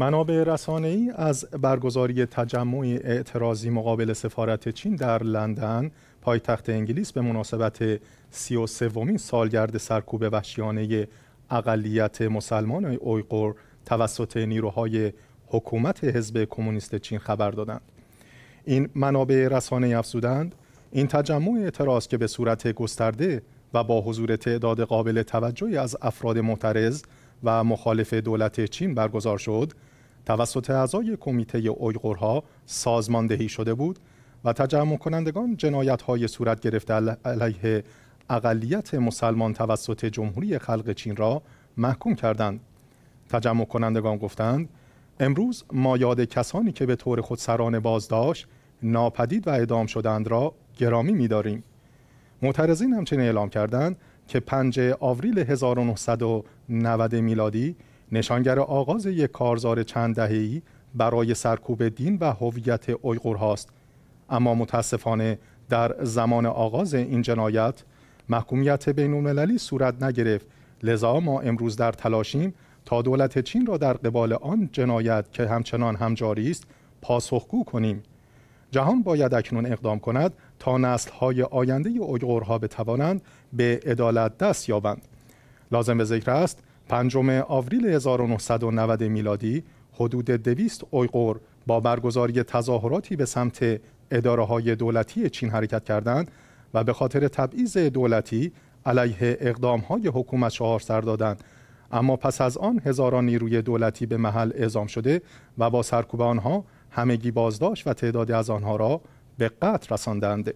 منابع رسانه‌ای از برگزاری تجمع اعتراضی مقابل سفارت چین در لندن پایتخت انگلیس به مناسبت و سومین سالگرد سرکوب وحشیانه اقلیت مسلمان اویغور توسط نیروهای حکومت حزب کمونیست چین خبر دادند این منابع رسانه افزودند این تجمع اعتراض که به صورت گسترده و با حضور تعداد قابل توجهی از افراد معترض و مخالف دولت چین برگزار شد توسط اعضای کمیته اویغورها سازماندهی شده بود و تجمع کنندگان جنایت های صورت گرفته علیه اقلیت مسلمان توسط جمهوری خلق چین را محکوم کردند تجمع کنندگان گفتند امروز ما یاد کسانی که به طور خودسرانه بازداشت ناپدید و اعدام شدند را گرامی می‌داریم معترضین همچنین اعلام کردند که 5 آوریل 1990 میلادی نشانگر آغاز یک کارزار چند دهه‌ای برای سرکوب دین و هویت اویغور هاست اما متاسفانه در زمان آغاز این جنایت محکومیت بین المللی صورت نگرفت لذا ما امروز در تلاشیم تا دولت چین را در قبال آن جنایت که همچنان هم جاری است پاسخگو کنیم جهان باید اکنون اقدام کند تا نسل‌های آینده اوغورها بتوانند به عدالت دست یابند لازم به ذکر است پنجم آوریل 1990 میلادی حدود دویست اویغور با برگزاری تظاهراتی به سمت اداره های دولتی چین حرکت کردند و به خاطر تبعیض دولتی علیه اقدام های حکومت شعار سر دادند اما پس از آن هزاران نیروی دولتی به محل اعزام شده و با سرکوب آنها همگی بازداشت و تعدادی از آنها را به قتل رساندند